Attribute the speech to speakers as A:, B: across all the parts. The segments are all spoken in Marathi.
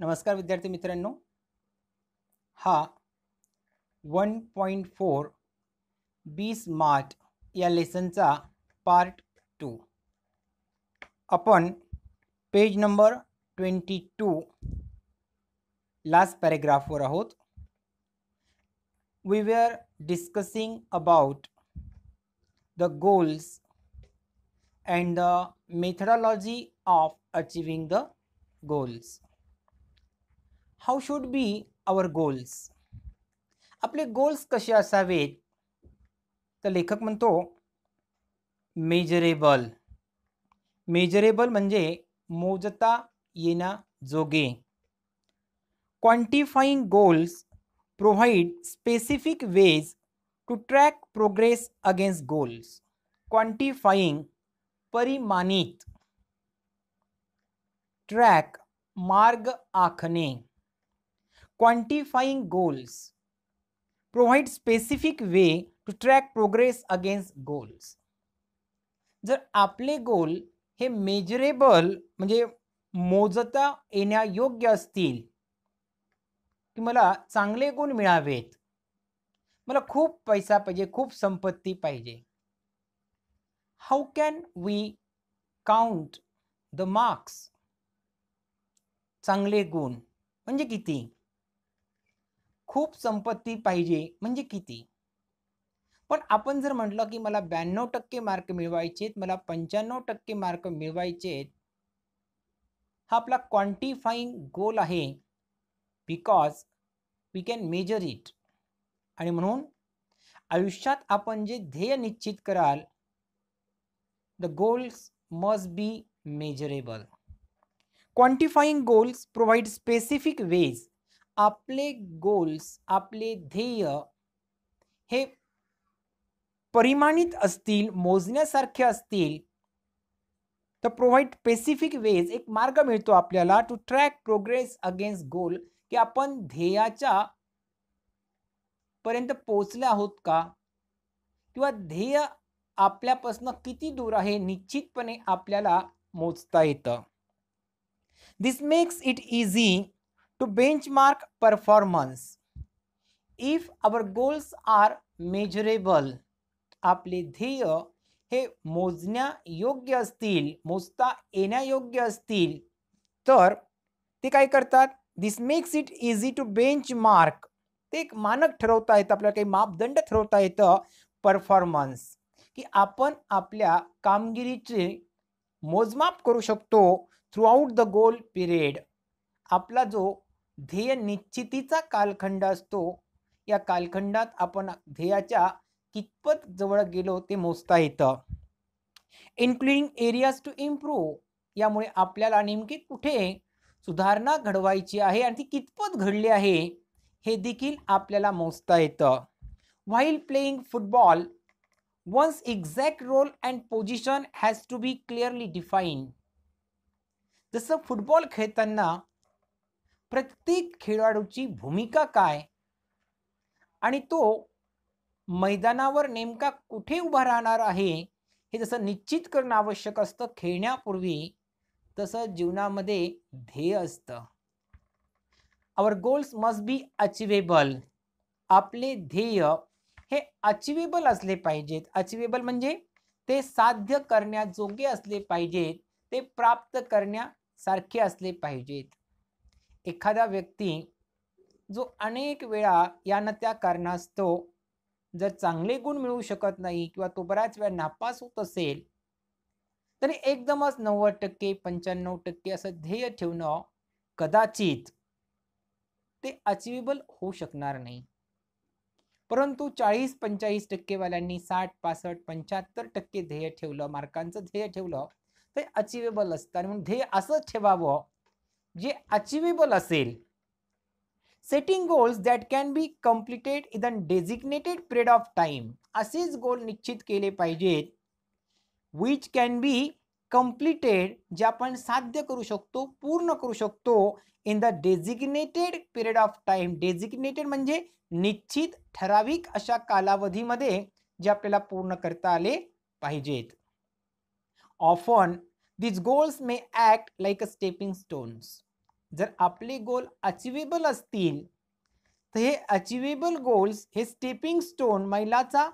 A: नमस्कार विद्यार्थी मित्रांनो हा one point four be smart या लेसनचा पार्ट टू आपण page number twenty two last पॅरेग्राफवर आहोत we were discussing about the goals and the methodology of achieving the goals how should be our goals आपले गोल्स कसे असावेत तर लेखक म्हणतो मेजरेबल मेजरेबल म्हणजे मोजता जोगे quantifying goals provide specific ways to track progress against goals quantifying परिमाणित ट्रॅक मार्ग आखणे quantifying goals provide specific way to track progress against goals जर आपले गोल हे मेजरेबल म्हणजे मोजता येण्यायोग्य असतील की मला चांगले गुण मिळावेत मला खूप पैसा पाहिजे खूप संपत्ती पाहिजे how can we count the marks चांगले गुण म्हणजे किती खूप संपत्ती पाहिजे म्हणजे किती पण आपण जर म्हटलं की मला ब्याण्णव टक्के मार्क मिळवायचेत मला पंच्याण्णव टक्के मार्क मिळवायचेत हा आपला क्वांटिफाईंग गोल आहे because we can measure it आणि म्हणून आयुष्यात आपण जे ध्येय निश्चित कराल the goals must be measurable quantifying goals provide specific ways आपले गोल्स आपले ध्येय हे परिमाणित असतील मोजण्यासारखे असतील तर प्रोव्हाइड स्पेसिफिक वेज एक मार्ग मिळतो आपल्याला to track progress against goal की आपण ध्येयाच्या पर्यंत पोचले आहोत का किंवा ध्येय आपल्यापासून किती दूर आहे निश्चितपणे आपल्याला मोजता येतं this makes it easy to benchmark performance if our goals are measurable आपले ध्येय हे मोजण्या योग्य असतील मोजता येण्यायोग्य असतील तर ते काय करतात this makes it easy to benchmark ते एक मानक ठरवता येतं आपल्याला काही मापदंड ठरवता येतं परफॉर्मन्स की आपण आपल्या कामगिरीचे मोजमाप करू शकतो throughout the goal period आपला जो ध्येय निश्चितीचा कालखंड असतो या कालखंडात आपण ध्येयाच्या कितपत जवळ गेलो ते मोजता येतं इन्क्लुडिंग एरियाज टू इम्प्रूव्ह यामुळे आपल्याला नेमकी कुठे सुधारणा घडवायची आहे आणि ती कितपत घडली आहे हे देखील आपल्याला मोजता येतं while playing football one's exact role and position has to be clearly define जसं फुटबॉल खेळताना प्रत्येक खेळाडूची भूमिका काय आणि तो मैदानावर नेमका कुठे उभा राहणार आहे हे जसं निश्चित करणं आवश्यक असतं खेळण्यापूर्वी तसं जीवनामध्ये ध्येय असतं our goals must be achievable आपले ध्येय हे अचिवेबल असले पाहिजेत अचिवेबल म्हणजे ते साध्य करण्याजोगे असले पाहिजेत ते प्राप्त करण्यासारखे असले पाहिजेत एखादा व्यक्ती जो अनेक वेळा ना त्या कारणास्तव जर चांगले गुण मिळू शकत नाही किंवा तो बऱ्याच वेळा नापास होत असेल तरी एकदमच नव्वद टक्के पंच्याण्णव टक्के असं ध्येय ठेवणं कदाचित ते अचिवेबल होऊ शकणार नाही परंतु चाळीस पंचाळीस वाल्यांनी साठ पासष्ट पंच्याहत्तर टक्के ध्येय ठेवलं मार्कांचं ध्येय ठेवलं ते अचिवेबल असतं आणि म्हणून ध्येय असंच ठेवावं जे अचिवेबल असेल setting goals that can be completed in the designated period of time असेच गोल निश्चित केले पाहिजेत विच कॅन बी कम्प्लिटेड जे आपण साध्य करू शकतो पूर्ण करू शकतो in the designated period of time designated म्हणजे निश्चित ठराविक अशा कालावधीमध्ये जे आपल्याला पूर्ण करता आले पाहिजेत often these goals may act like a stepping stones जर आपले गोल अचिवेबल असतील तर हे अचिवेबल गोल्स हे स्टेपिंग स्टोन महिलाचा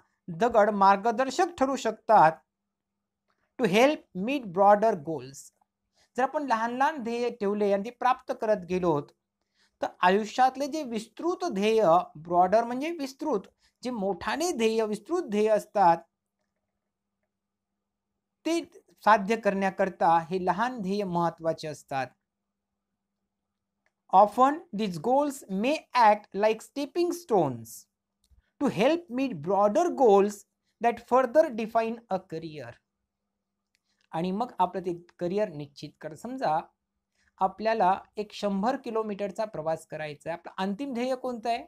A: दगड मार्गदर्शक ठरू शकतात to help meet broader goals जर आपण लहान लहान ध्येय ठेवले आणि ते प्राप्त करत गेलो तर आयुष्यातले जे विस्तृत ध्येय ब्रॉडर म्हणजे विस्तृत जे मोठाने ध्येय विस्तृत ध्येय असतात ते साध्य करण्याकरता हे लहान ध्येय महत्वाचे असतात often these goals may act like stepping stones to help meet broader goals that further define a career आणि मग आपलं ते करिअर निश्चित कर समजा आपल्याला एक शंभर किलोमीटरचा प्रवास करायचा आहे आपलं अंतिम ध्येय कोणतं आहे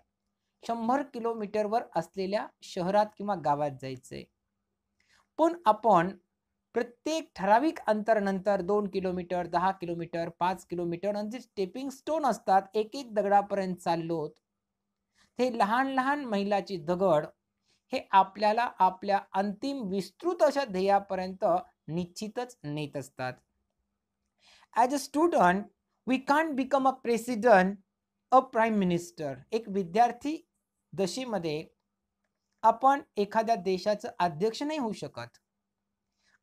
A: शंभर किलोमीटरवर असलेल्या शहरात किंवा गावात जायचं आहे पण आपण प्रत्येक ठराविक नंतर दोन किलोमीटर दहा किलोमीटर पाच किलोमीटर आणि जे स्टेपिंग स्टोन असतात एक एक दगडापर्यंत चाललो हे लहान लहान महिलाची दगड हे आपल्याला आपल्या अंतिम विस्तृत अशा ध्येयापर्यंत निश्चितच नेत असतात as a student we can become a president a prime minister एक विद्यार्थी दशेमध्ये आपण एखाद्या देशाचं अध्यक्ष नाही होऊ शकत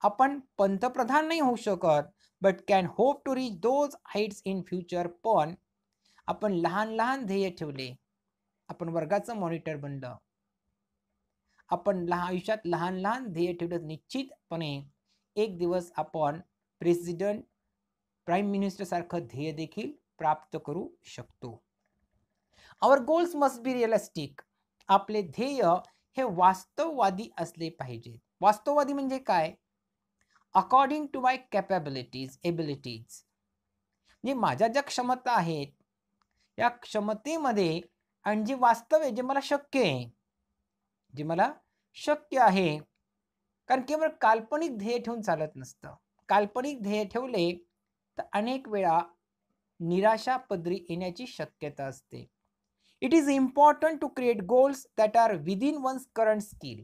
A: आपण पंतप्रधान नाही होऊ शकत but can hope to reach those heights in future पण आपण लहान लहान ध्येय ठेवले आपण वर्गाचं मॉनिटर बनलं आपण लहा आयुष्यात लहान लहान ध्येय ठेवलं निश्चितपणे एक दिवस आपण प्रेसिडेंट प्राईम सारखं ध्येय देखील प्राप्त करू शकतो our goals must be realistic आपले ध्येय हे वास्तववादी असले पाहिजेत वास्तववादी म्हणजे काय according to my capabilities abilities म्हणजे माझ्या ज्या क्षमता आहेत या क्षमतेमध्ये आणि जे वास्तव आहे जे मला शक्य आहे जे मला शक्य आहे कारण केवळ काल्पनिक ध्येय ठेवून चालत नसतं काल्पनिक ध्येय ठेवले तर अनेक वेळा निराशा पदरी येण्याची शक्यता असते it is important to create goals that are within one's current skill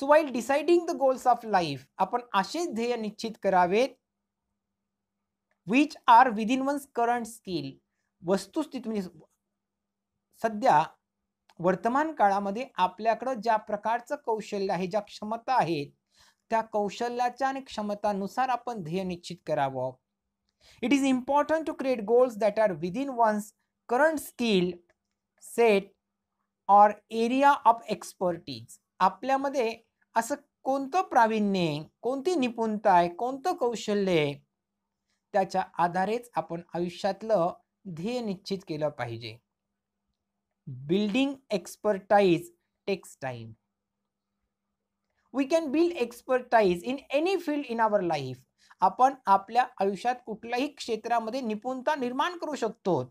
A: so while deciding the goals of life आपण असे ध्येय निश्चित करावेत which are within one's current skill वस्तुस्थिती म्हणजे सध्या वर्तमान काळामध्ये आपल्याकडं ज्या प्रकारचं कौशल्य आहे ज्या क्षमता आहेत त्या कौशल्याच्या आणि क्षमतानुसार आपण ध्येय निश्चित करावं it is important to create goals that are within one's current skill set or area of expertise आपल्यामध्ये असं कोणतं प्रावीण्य आहे कोणती निपुणता आहे कोणतं कौशल्य आहे त्याच्या आधारेच आपण आयुष्यातलं ध्येय निश्चित केलं पाहिजे building expertise takes time we can build expertise in any field in our life आपण आपल्या आयुष्यात कुठल्याही क्षेत्रामध्ये निपुणता निर्माण करू शकतो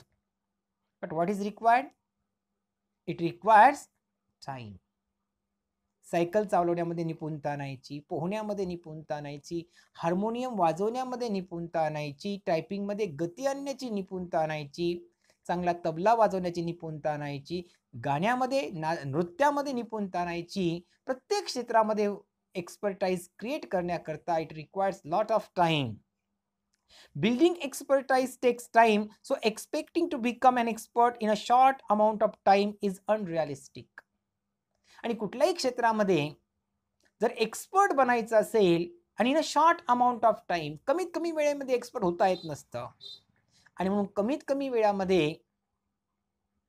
A: but what is required it requires time cycle चालवण्यामध्ये निपुणता आणायची पोहण्यामध्ये निपुणता आणायची हार्मोनियम वाजवण्यामध्ये निपुणता आणायची टायपिंगमध्ये गती आणण्याची निपुणता आणायची चांगला तबला वाजवण्याची निपुणता आणायची गाण्यामध्ये ना नृत्यामध्ये निपुणता आणायची प्रत्येक क्षेत्रामध्ये एक्सपर्टाईज क्रिएट करण्याकरता it requires lot of time building expertise takes time so expecting to become an expert in a short amount of time is unrealistic आणि कुठल्याही क्षेत्रामध्ये जर एक्सपर्ट बनायचं असेल आणि in a short amount of time कमीत कमी वेळेमध्ये एक्सपर्ट होता येत नसतं आणि म्हणून कमीत कमी वेळामध्ये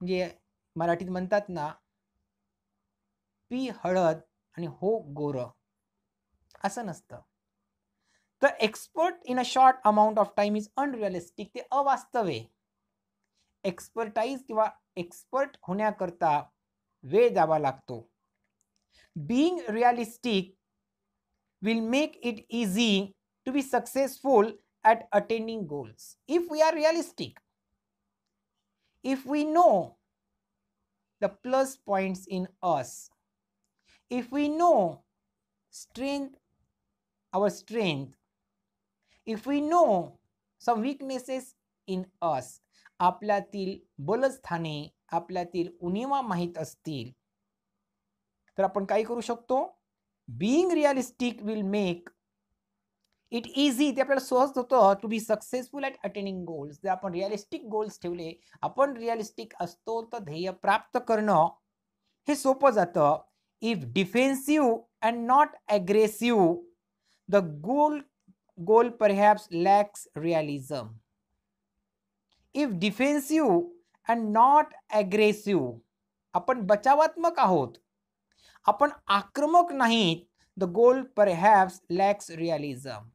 A: म्हणजे मराठीत म्हणतात ना पी हळद आणि हो गोर असं नसतं तर expert in a short amount of time is unrealistic ते अवास्तव आहे एक्सपर्टाईज किंवा एक्सपर्ट होण्याकरता वेळ द्यावा लागतो being realistic will make it easy to be successful at attaining goals if we are realistic if we know the plus points in us if we know strength our strength if we know some weaknesses in us, आपल्यातील बलस्थाने आपल्यातील उणिवा माहीत असतील तर आपण काय करू शकतो being realistic will make it easy ते आपल्याला सहज होतं to be successful at attaining goals जर आपण रिअलिस्टिक गोल्स ठेवले आपण रिअलिस्टिक असतो तर ध्येय प्राप्त करणं हे सोपं जातं if defensive and not aggressive the goal goal perhaps lacks realism if defensive and not aggressive आपण बचावात्मक आहोत आपण आक्रमक नाहीत the goal perhaps lacks realism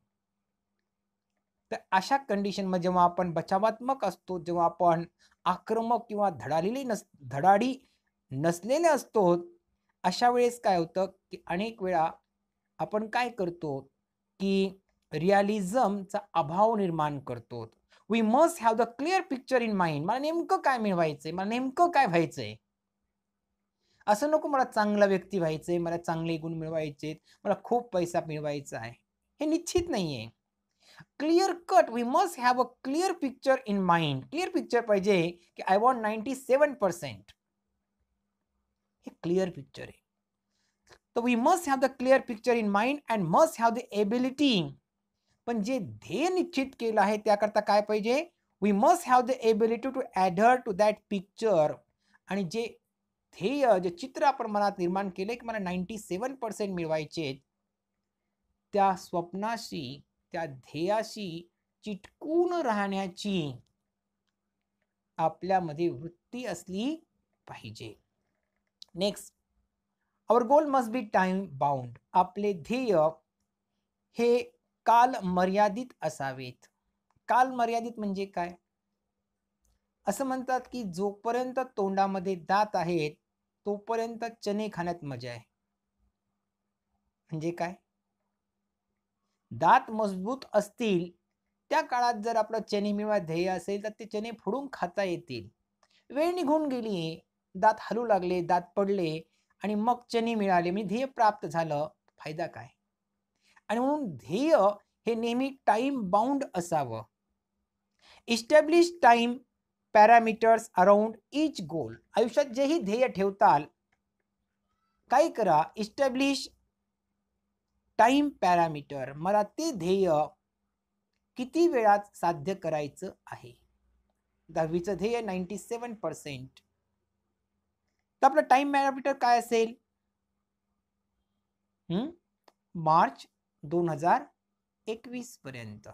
A: तर अशा कंडिशनमध्ये जेव्हा आपण बचावात्मक असतो जेव्हा आपण आक्रमक किंवा धडालेली नस धडाडी नसलेले असतो अशा वेळेस काय होतं की अनेक वेळा आपण काय करतो की रिअलिझमचा अभाव निर्माण करतो we must have the clear picture in mind मला नेमकं काय मिळवायचंय मला नेमकं काय व्हायचंय असं नको मला चांगला व्यक्ती व्हायचंय मला चांगले गुण मिळवायचे मला खूप पैसा मिळवायचा आहे हे निश्चित नाही आहे clear cut we must have a clear picture in mind clear picture पाहिजे की I want ninety seven percent हे क्लिअर पिक्चर आहे तर we must have the clear picture in mind and must have the ability पण जे ध्येय निश्चित केलं आहे त्याकरता काय पाहिजे we must have the ability to adhere to that picture आणि जे ध्येय जे चित्र आपण मनात निर्माण केले की मला नाईन्टी सेवन पर्सेंट मिळवायचे त्या स्वप्नाशी त्या ध्येयाशी चिटकून राहण्याची आपल्यामध्ये वृत्ती असली पाहिजे next our goal must be time bound आपले ध्येय हे काल मर्यादित असावेत काल मर्यादित म्हणजे काय असं म्हणतात की जोपर्यंत तोंडामध्ये दात आहेत तोपर्यंत चणे खाण्यात मजा आहे म्हणजे काय दात मजबूत असतील त्या काळात जर आपलं चने मिळवा ध्येय असेल तर ते चणे फोडून खाता येतील वेळ निघून गेली दात हलू लागले दात पडले आणि मग चणे मिळाले म्हणजे ध्येय प्राप्त झालं फायदा काय आणि म्हणून ध्येय हे नेहमी टाइम बाउंड असावं establish time parameters around each goal आयुष्यात जेही ध्येय ठेवताल काय करा इस्टॅब्लिश टाइम पॅरामीटर मला ते ध्येय किती वेळात साध्य करायचं आहे दहावीचं ध्येय नाईन्टी सेवन पर्सेंट तर आपलं टाइम पॅरामीटर काय असेल मार्च दोन हजार एकवीस पर्यंत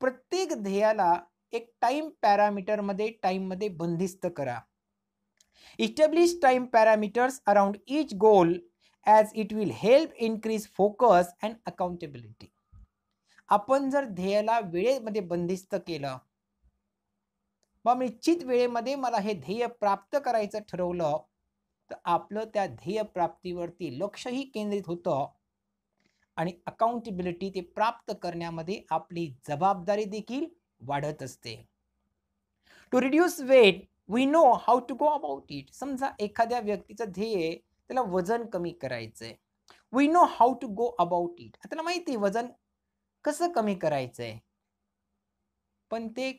A: प्रत्येक ध्येयाला एक टाइम पॅरामीटरमध्ये टाईममध्ये बंदिस्त करा establish time parameters around each goal as it will help increase focus and accountability आपण जर ध्येयाला वेळेमध्ये बंदिस्त केलं मग निश्चित वेळेमध्ये मला हे ध्येय प्राप्त करायचं ठरवलं तर आपलं त्या ध्येय प्राप्तीवरती लक्षही केंद्रित होतं आणि अकाउंटेबिलिटी ते प्राप्त करण्यामध्ये आपली जबाबदारी देखील वाढत असते to reduce weight we know how to go about it समजा एखाद्या व्यक्तीचं ध्येय त्याला वजन कमी करायचंय we know how to go about it आता माहिती वजन कसं कमी करायचंय पण ते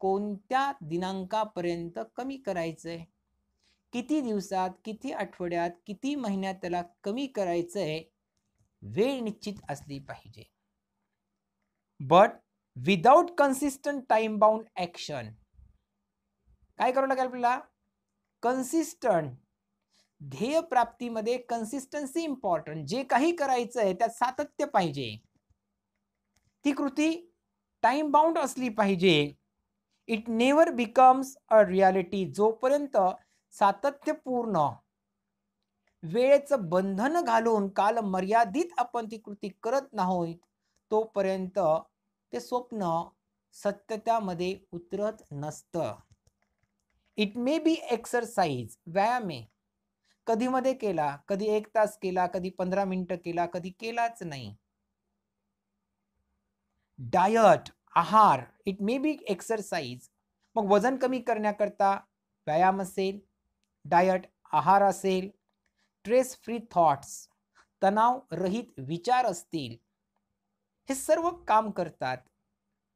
A: कोणत्या दिनांकापर्यंत कमी करायचंय किती दिवसात किती आठवड्यात किती महिन्यात त्याला कमी करायचंय वेळ निश्चित असली पाहिजे but without consistent time bound action काय करावं लागेल आपल्याला कन्सिस्टंट ध्येय प्राप्तीमध्ये कन्सिस्टन्सी इम्पॉर्टंट जे काही करायचं आहे त्यात सातत्य पाहिजे ती कृती टाइम बाउंड असली पाहिजे it never becomes a reality जोपर्यंत सातत्यपूर्ण वेळेचं बंधन घालून काल मर्यादित आपण ती कृती करत नाही तोपर्यंत ते स्वप्न सत्यतामध्ये उतरत नसतं इट मे बी एक्सरसाइज व्यायामे कधीमध्ये केला कधी एक तास केला कधी पंधरा मिनिटं केला कधी केलाच नाही डायट आहार इट मे बी एक्सरसाइज मग वजन कमी करण्याकरता व्यायाम असेल डायट आहार असेल ट्रेस फ्री थॉट्स तणाव रहित विचार असतील हे सर्व काम करतात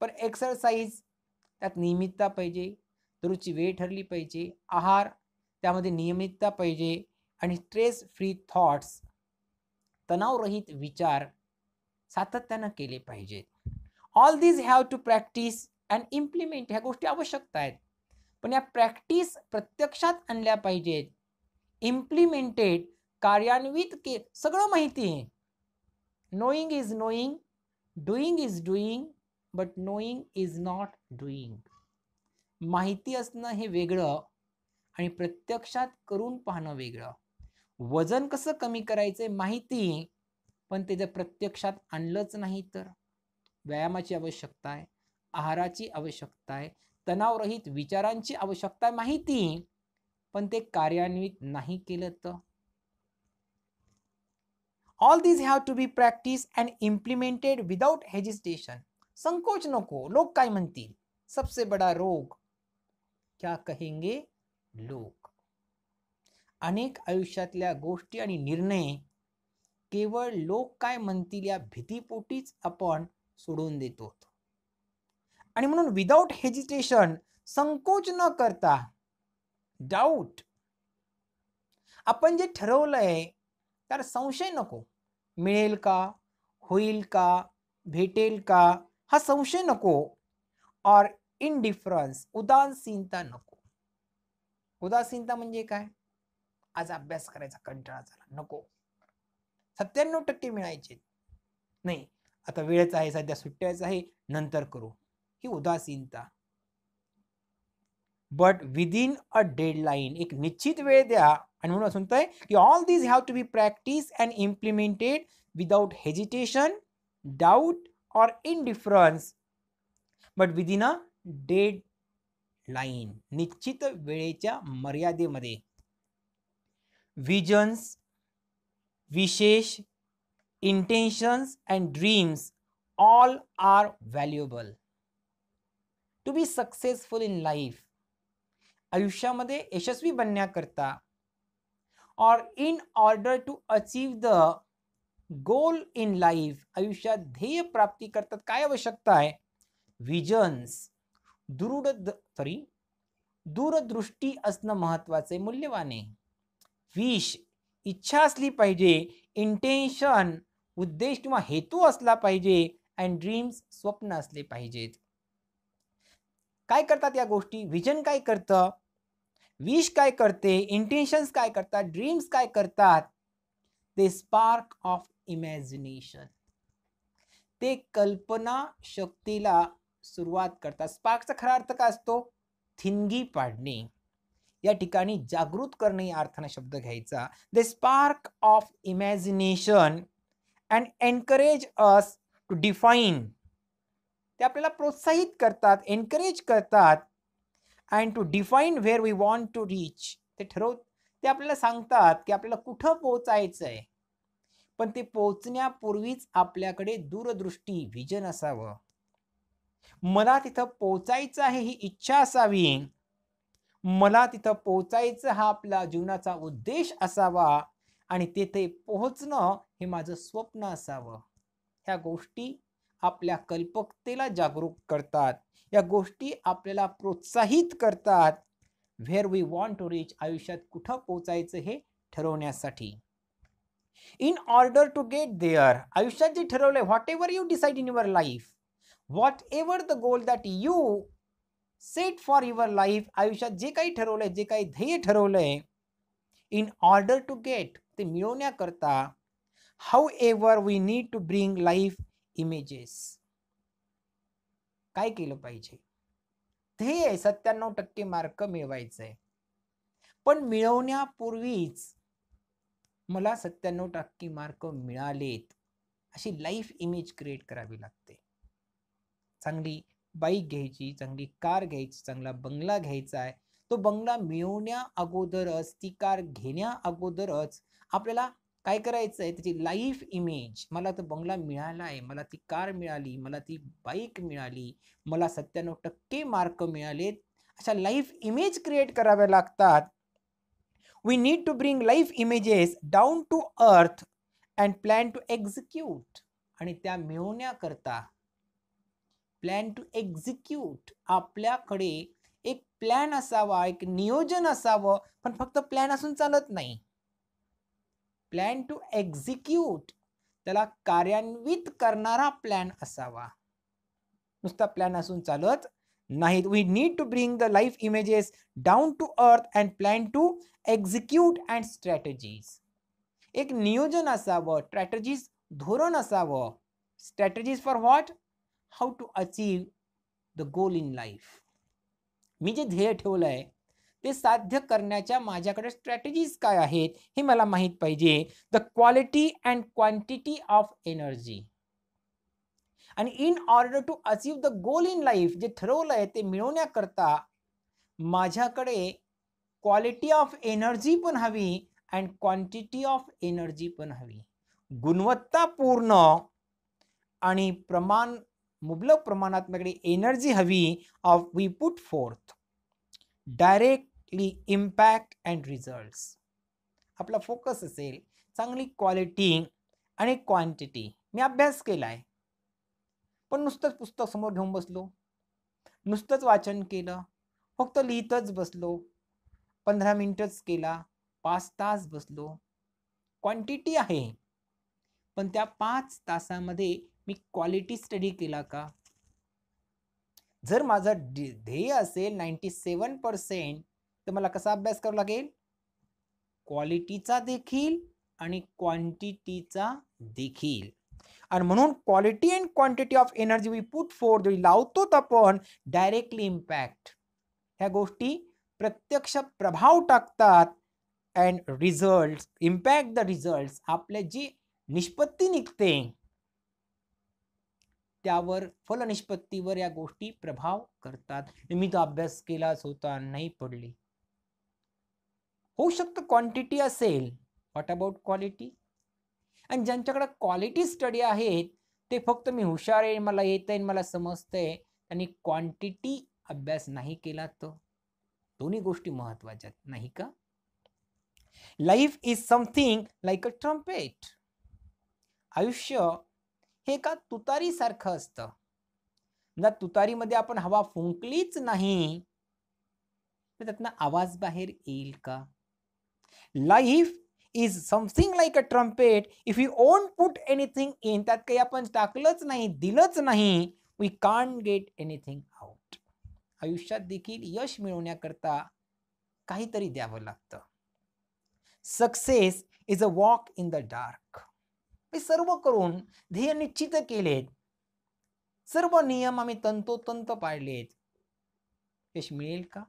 A: पण एक्सरसाइज त्यात नियमितता पाहिजे दररोजची वेळ ठरली पाहिजे आहार त्यामध्ये नियमितता पाहिजे आणि स्ट्रेस फ्री थॉट्स तणावरहित विचार सातत्यानं केले पाहिजेत all these have to practice and implement ह्या गोष्टी आवश्यकता आहेत पण या प्रॅक्टिस प्रत्यक्षात आणल्या पाहिजेत इम्प्लिमेंटेड कार्यान्वित के सगळं माहिती आहे knowing is knowing doing is doing but knowing is not doing माहिती असणं हे वेगळं आणि प्रत्यक्षात करून पाहणं वेगळं वजन कसं कमी करायचं माहिती पण ते जर प्रत्यक्षात आणलंच नाही तर व्यायामाची आवश्यकता आहे आहाराची आवश्यकता आहे तणावरहित विचारांची आवश्यकता माहिती पण ते कार्यान्वित नाही केलं तर all these have to be practice and implemented without hesitation संकोच नको लोक काय म्हणतील सबसे बडा रोग क्या कहेंगे लोक अनेक आयुष्यातल्या गोष्टी आणि निर्णय केवळ लोक काय म्हणतील या भीतीपोटीच आपण सोडून देतो आणि म्हणून विदाऊट हेजिटेशन संकोच न करता डाऊट आपण जे ठरवलंय त्याला संशय नको मिळेल का होईल का भेटेल का हा संशय नको और इनडिफरन्स उदासीनता नको उदासीनता म्हणजे काय आज अभ्यास करायचा कंटाळा झाला नको सत्त्याण्णव टक्के मिळायचे नाही आता वेळच आहे सध्या सुट्ट्याच आहे नंतर करू ही उदासीनता बट विदिन अ डेडलाईन एक निश्चित वेळ द्या आणि म्हणून असं म्हणतोय की all these have to be practice and implemented without hesitation doubt और indifference but within a deadline निश्चित वेळेच्या मर्यादेमध्ये विजन्स विशेष intentions and dreams all are valuable to be successful in life आयुष्यामध्ये यशस्वी बनण्याकरता और in order to achieve the goal in life आयुष्यात ध्येय प्राप्ती करतात काय आवश्यकता आहे विजन्स दृढ सॉरी दूरदृष्टी असणं महत्वाचं मूल्यवान आहे विश इच्छा असली पाहिजे इंटेन्शन उद्देश किंवा हेतू असला पाहिजे अँड ड्रीम्स स्वप्न असले पाहिजेत काय करतात या गोष्टी विजन काय करतं विश काय करते इंटेन्शन्स काय करतात ड्रीम्स काय करतात ते स्पार्क ऑफ इमॅजिनेशन ते कल्पना शक्तीला सुरुवात करतात स्पार्कचा खरा अर्थ काय असतो थिनगी पाडणे या ठिकाणी जागृत करणे या अर्थाने शब्द घ्यायचा the spark of imagination and encourage us to define ते आपल्याला प्रोत्साहित करतात एनकरेज करतात and to define where we want to reach ते ठरव ते आपल्याला सांगतात की आपल्याला कुठं पोहोचायचं आहे पण ते पोहोचण्यापूर्वीच आपल्याकडे दूरदृष्टी व्हिजन असावं मला तिथं पोचायचं आहे ही इच्छा असावी मला तिथं पोचायचं हा आपला जीवनाचा उद्देश असावा आणि तेथे पोहोचणं हे माझं स्वप्न असावं ह्या गोष्टी आपल्या कल्पकतेला जागरूक करतात या गोष्टी आपल्याला प्रोत्साहित करतात where we want to reach आयुष्यात कुठं पोचायचं हे ठरवण्यासाठी in order to get there आयुष्यात जे ठरवलंय whatever you decide in your life whatever the goal that you set for your life आयुष्यात जे काही ठरवलंय जे काही ध्येय ठरवलंय इन ऑर्डर टू गेट ते मिळवण्याकरता however we need to bring life images काय केलं पाहिजे ते आहे सत्त्याण्णव टक्के मार्क मिळवायचं आहे पण मिळवण्यापूर्वीच मला सत्त्याण्णव टक्के मार्क मिळालेत अशी लाईफ इमेज क्रिएट करावी लागते चांगली बाईक घ्यायची चांगली कार घ्यायची चांगला बंगला घ्यायचा आहे तो बंगला मिळवण्या अगोदरच ती कार घेण्या अगोदरच आपल्याला काय करायचं आहे त्याची लाईफ इमेज मला तो बंगला मिळाला आहे मला ती कार मिळाली मला ती बाईक मिळाली मला सत्त्याण्णव टक्के मार्क मिळालेत अशा लाईफ इमेज क्रिएट कराव्या लागतात we need to bring life images down to earth and plan to execute आणि त्या मिळवण्याकरता प्लॅन टू एक्झिक्यूट आपल्याकडे एक प्लॅन असावा एक नियोजन असावं पण फक्त प्लॅन असून चालत नाही प्लॅन टू एक्झिक्यूट त्याला कार्यान्वित करणारा प्लॅन असावा नुसता प्लॅन असून चालत नाही we need to bring the life images down to earth and plan to execute and strategies एक नियोजन असावं स्ट्रॅटजीज धोरण असावं strategies for what how to achieve the goal in life मी जे ध्येय ठेवलं आहे ते साध्य करण्याच्या माझ्याकडे स्ट्रॅटेजीज काय आहेत हे मला माहीत पाहिजे the quality and quantity of energy आणि in order to achieve the goal in life जे ठरवलं आहे ते मिळवण्याकरता माझ्याकडे क्वालिटी ऑफ एनर्जी पण हवी अँड क्वांटिटी ऑफ एनर्जी पण हवी गुणवत्तापूर्ण आणि प्रमाण मुबलक प्रमाणात माझ्याकडे एनर्जी हवी of we put forth direct चांगली इम्पॅक्ट अँड रिझल्ट्स आपला फोकस असेल चांगली क्वालिटी आणि क्वांटिटी मी अभ्यास केला आहे पण नुसतंच पुस्तक समोर घेऊन बसलो नुसतंच वाचन केलं फक्त लिहितच बसलो पंधरा मिनटंच केला पाच तास बसलो क्वांटिटी आहे पण त्या पाच तासामध्ये मी क्वालिटी स्टडी केला का जर माझा ध्येय असेल नाईन्टी सेवन पर्सेंट तर मला कसा अभ्यास करावा लागेल क्वालिटीचा देखील आणि क्वांटिटीचा देखील आणि म्हणून quality and quantity of energy we put forth जो लावतो आपण डायरेक्टली इम्पॅक्ट ह्या गोष्टी प्रत्यक्ष प्रभाव टाकतात and result impact the result आपले जी निष्पत्ती निघते त्यावर फलनिष्पत्तीवर या गोष्टी प्रभाव करतात मी तो अभ्यास केलाच होता नाही पडली होऊ शकतं क्वांटिटी असेल व्हॉट अबाउट क्वालिटी आणि ज्यांच्याकडे क्वालिटी स्टडी आहेत ते फक्त मी हुशार आहे मला येत आहे मला समजतंय त्यांनी क्वांटिटी अभ्यास नाही केला तर दोन्ही गोष्टी महत्वाच्या नाही का life is something like a trumpet आयुष्य हे का तुतारीसारखं असतं ना तुतारीमध्ये आपण हवा फुंकलीच नाही तर त्यातनं आवाज बाहेर येईल का life is something like a trumpet if you ओन पुट एनिथिंग इन त्यात काही आपण टाकलंच नाही दिलंच नाही वी कान गेट एनिथिंग आउट आयुष्यात देखील यश मिळवण्याकरता काहीतरी द्यावं लागतं success is a walk in the dark हे सर्व करून ध्येय निश्चित केलेत सर्व नियम आम्ही तंतोतंत पाळलेत यश मिळेल का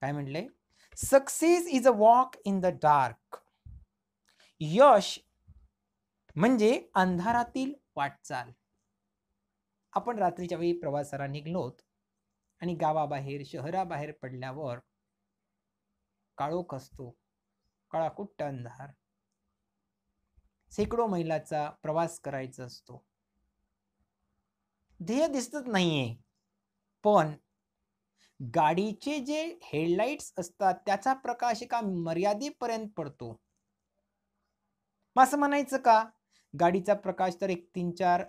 A: काय म्हटलंय success is a walk in the dark यश म्हणजे अंधारातील वाटचाल आपण रात्रीच्या वेळी प्रवासाला निघलोत आणि गावाबाहेर शहराबाहेर पडल्यावर काळोख असतो काळाकुट्ट अंधार शेकडो मैलाचा प्रवास करायचा असतो ध्येय दिसतच नाहीये पण गाडीचे जे हेडलाइट्स असतात त्याचा प्रकाश एका मर्यादेपर्यंत पडतो असं म्हणायचं का गाडीचा प्रकाश तर एक तीन चार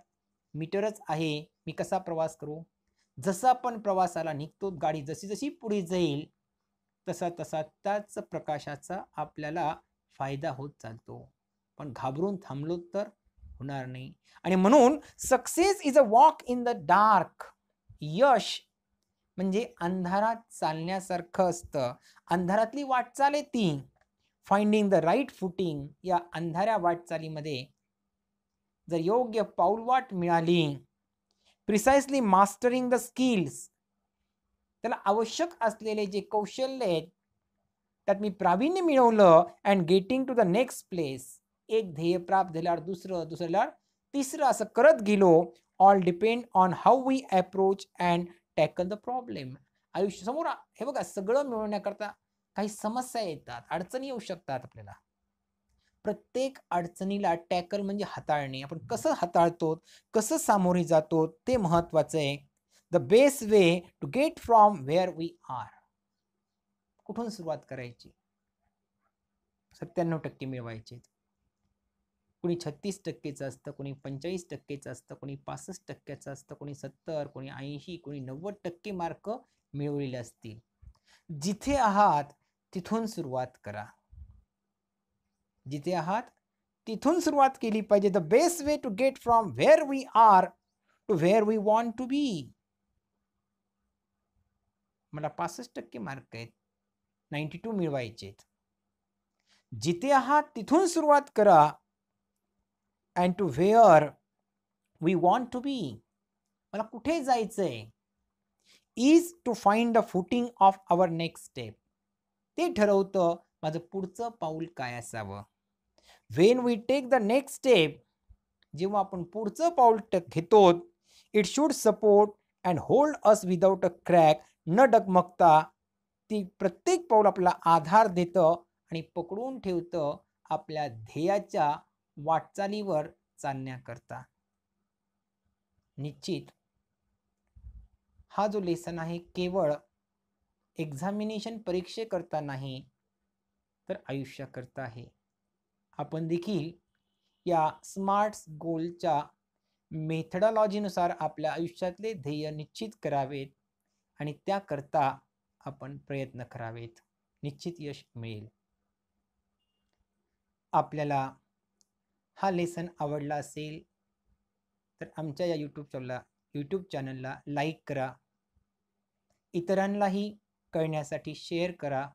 A: मीटरच आहे मी कसा प्रवास करू जसा आपण प्रवासाला निघतो गाडी जशी जशी पुढे जाईल तसा तसा त्याच प्रकाशाचा आपल्याला फायदा होत चालतो पण घाबरून थांबलो तर होणार नाही आणि म्हणून success is a walk in the dark यश म्हणजे अंधारात चालण्यासारखं असतं अंधारातली वाटचाल आहे ती फाइंडिंग द राईट फुटिंग या अंधाऱ्या वाटचालीमध्ये जर योग्य पाऊलवाट मिळाली प्रिसाइसली मास्टरिंग द स्किल्स त्याला आवश्यक असलेले जे कौशल्य आहेत त्यात मी प्रावीण्य मिळवलं and getting to the next place एक ध्येय प्राप्त झाल्यावर दुसरं दुसऱ्याला तिसरं असं करत गेलो all depend on how we approach and tackle the problem आयुष्य समोर हे बघा सगळं मिळवण्याकरता काही समस्या येतात अडचणी येऊ शकतात आपल्याला प्रत्येक अडचणीला टॅकल म्हणजे हाताळणे आपण कसं हाताळतो कसं सामोरे जातो ते महत्वाचं आहे the best way to get from where we are कुठून सुरुवात करायची सत्त्याण्णव टक्के मिळवायचे कोणी छत्तीस टक्केचं असतं कोणी पंचेचाळीस टक्केचं असतं कोणी पासष्ट टक्क्याचं असतं कोणी सत्तर कोणी ऐंशी कोणी नव्वद टक्के मार्क मिळवलेले असतील जिथे आहात तिथून सुरुवात करा जिथे आहात तिथून सुरुवात केली पाहिजे the best way to get from where we are to where we want to be मला पासष्ट टक्के मार्क आहेत नाईन्टी टू मिळवायचे जिथे आहात तिथून सुरुवात करा and to where we want to be मला कुठे जायचं आहे is to find the footing of our next step ते ठरवतं माझं पुढचं पाऊल काय असावं when we take the next step जेव्हा आपण पुढचं पाऊल घेतो it should support and hold us without a crack न डगमगता ती प्रत्येक पाऊल आपला आधार देतं आणि पकडून ठेवतं आपल्या ध्येयाच्या वाटचालीवर चालण्याकरता निश्चित हा जो लेसन आहे केवळ एक्झामिनेशन परीक्षेकरता नाही तर आयुष्याकरता आहे आपण देखील या स्मार्ट्स गोलच्या मेथडॉलॉजीनुसार आपल्या आयुष्यातले ध्येय निश्चित करावेत आणि त्याकरता आपण प्रयत्न करावेत निश्चित यश मिळेल आपल्याला हा लेसन आवडला असेल तर आमच्या या यूट्यूब चॅनलला यूट्यूब चॅनलला लाईक करा इतरांनाही कळण्यासाठी शेअर करा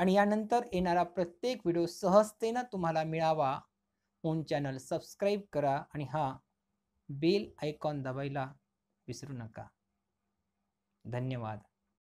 A: आणि यानंतर येणारा प्रत्येक व्हिडिओ सहजतेनं तुम्हाला मिळावा म्हणून चॅनल सबस्क्राईब करा आणि हा बेल आयकॉन दाबायला विसरू नका धन्यवाद